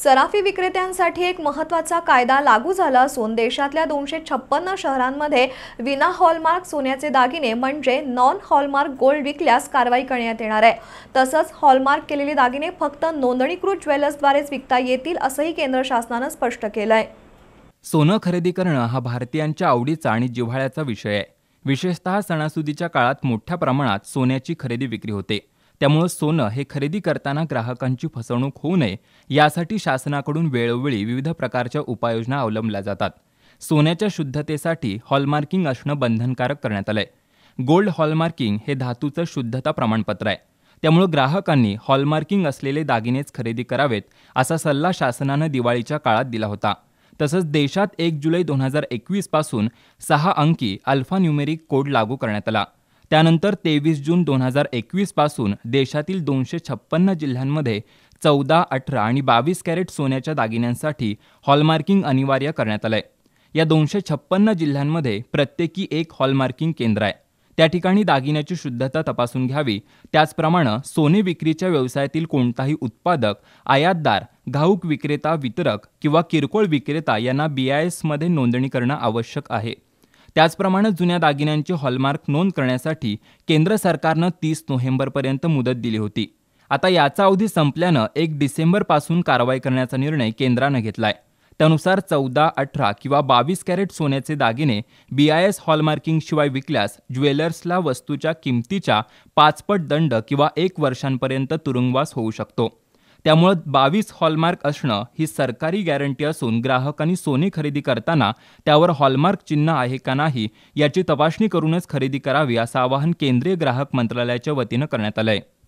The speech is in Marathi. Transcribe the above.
सराफी विक्रेत्यांसाठी एक महत्त्वाचा कायदा लागू झाला असून देशातल्या दोनशे छप्पन्न शहरांमध्ये विना हॉलमार्क सोन्याचे दागिने म्हणजे नॉन हॉलमार्क गोल्ड विकल्यास कारवाई करण्यात येणार आहे तसंच हॉलमार्क केलेले दागिने फक्त नोंदणीकृत ज्वेलर्सद्वारेच विकता येतील असंही केंद्र शासनानं स्पष्ट केलं आहे सोनं खरेदी करणं हा भारतीयांच्या आवडीचा आणि जिव्हाळ्याचा विषय आहे विशेषतः सणासुदीच्या काळात मोठ्या प्रमाणात सोन्याची खरेदी विक्री होते त्यामुळे सोनं हे खरेदी करताना ग्राहकांची फसवणूक होऊ नये यासाठी शासनाकडून वेळोवेळी विविध प्रकारच्या उपाययोजना अवलंबल्या जातात सोन्याच्या शुद्धतेसाठी हॉलमार्किंग असणं बंधनकारक करण्यात आलंय गोल्ड हॉलमार्किंग हे धातूचं शुद्धता प्रमाणपत्र आहे त्यामुळे ग्राहकांनी हॉलमार्किंग असलेले दागिनेच खरेदी करावेत असा सल्ला शासनानं दिवाळीच्या काळात दिला होता तसंच देशात एक जुलै दोन हजार एकवीसपासून सहा अंकी अल्फान्युमेरिक कोड लागू करण्यात आला त्यानंतर तेवीस जून दोन हजार एकवीसपासून देशातील दोनशे छप्पन्न जिल्ह्यांमध्ये चौदा अठरा आणि बावीस कॅरेट सोन्याच्या दागिन्यांसाठी हॉलमार्किंग अनिवार्य करण्यात आलंय या दोनशे छप्पन्न जिल्ह्यांमध्ये प्रत्येकी एक हॉलमार्किंग केंद्र आहे त्या ठिकाणी दागिन्याची शुद्धता तपासून घ्यावी त्याचप्रमाणे सोने विक्रीच्या व्यवसायातील कोणताही उत्पादक आयातदार घाऊक विक्रेता वितरक किंवा किरकोळ विक्रेता यांना बी आय एसमध्ये नोंदणी करणं आवश्यक आहे त्याचप्रमाणे जुन्या दागिन्यांची हॉलमार्क नोंद करण्यासाठी केंद्र सरकारनं तीस नोव्हेंबरपर्यंत मुदत दिली होती आता याचा अवधी संपल्यानं एक डिसेंबरपासून कारवाई करण्याचा निर्णय केंद्रानं घेतलाय त्यानुसार चौदा अठरा किंवा बावीस कॅरेट सोन्याचे दागिने बी आय एस हॉलमार्किंगशिवाय विकल्यास ज्वेलर्सला वस्तूच्या किमतीच्या पाचपट दंड किंवा एक वर्षांपर्यंत तुरुंगवास होऊ शकतो त्यामुळं बावीस हॉलमार्क असणं ही सरकारी गॅरंटी असून ग्राहकांनी सोने खरेदी करताना त्यावर हॉलमार्क चिन्ह आहे का नाही याची तपासणी करूनच खरेदी करावी असं आवाहन केंद्रीय ग्राहक मंत्रालयाच्या वतीनं करण्यात आलं आहे